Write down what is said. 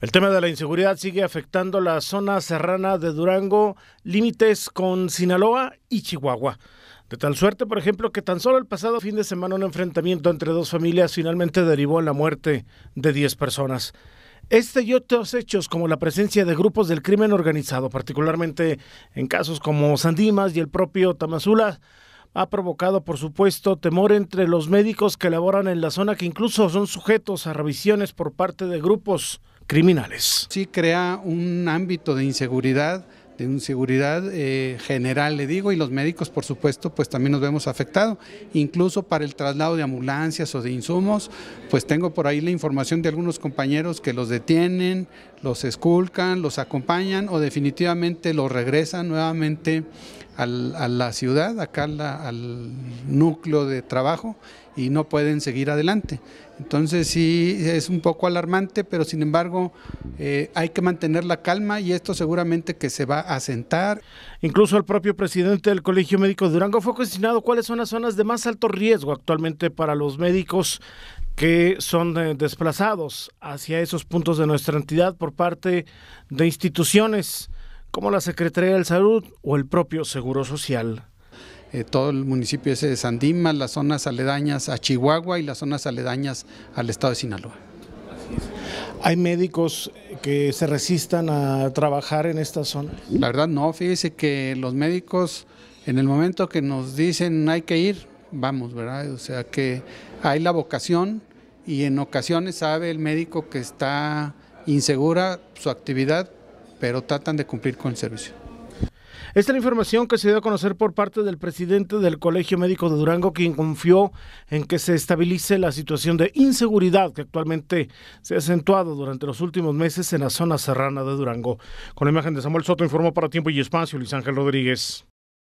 El tema de la inseguridad sigue afectando la zona serrana de Durango, límites con Sinaloa y Chihuahua. De tal suerte, por ejemplo, que tan solo el pasado fin de semana un enfrentamiento entre dos familias finalmente derivó en la muerte de 10 personas. Este y otros hechos como la presencia de grupos del crimen organizado, particularmente en casos como Sandimas y el propio Tamazula, ha provocado, por supuesto, temor entre los médicos que laboran en la zona que incluso son sujetos a revisiones por parte de grupos criminales. Sí crea un ámbito de inseguridad de inseguridad eh, general, le digo, y los médicos, por supuesto, pues también nos vemos afectados. Incluso para el traslado de ambulancias o de insumos, pues tengo por ahí la información de algunos compañeros que los detienen, los esculcan, los acompañan o definitivamente los regresan nuevamente a la ciudad, acá al núcleo de trabajo y no pueden seguir adelante. Entonces sí es un poco alarmante, pero sin embargo eh, hay que mantener la calma y esto seguramente que se va a asentar. Incluso el propio presidente del Colegio Médico de Durango fue cuestionado cuáles son las zonas de más alto riesgo actualmente para los médicos que son eh, desplazados hacia esos puntos de nuestra entidad por parte de instituciones como la Secretaría de Salud o el propio Seguro Social. Eh, todo el municipio ese de Sandima, las zonas aledañas a Chihuahua y las zonas aledañas al estado de Sinaloa. ¿Hay médicos que se resistan a trabajar en esta zona? La verdad no, fíjese que los médicos en el momento que nos dicen hay que ir, vamos, ¿verdad? O sea que hay la vocación y en ocasiones sabe el médico que está insegura su actividad, pero tratan de cumplir con el servicio. Esta es la información que se dio a conocer por parte del presidente del Colegio Médico de Durango, quien confió en que se estabilice la situación de inseguridad que actualmente se ha acentuado durante los últimos meses en la zona serrana de Durango. Con la imagen de Samuel Soto informó para Tiempo y Espacio Luis Ángel Rodríguez.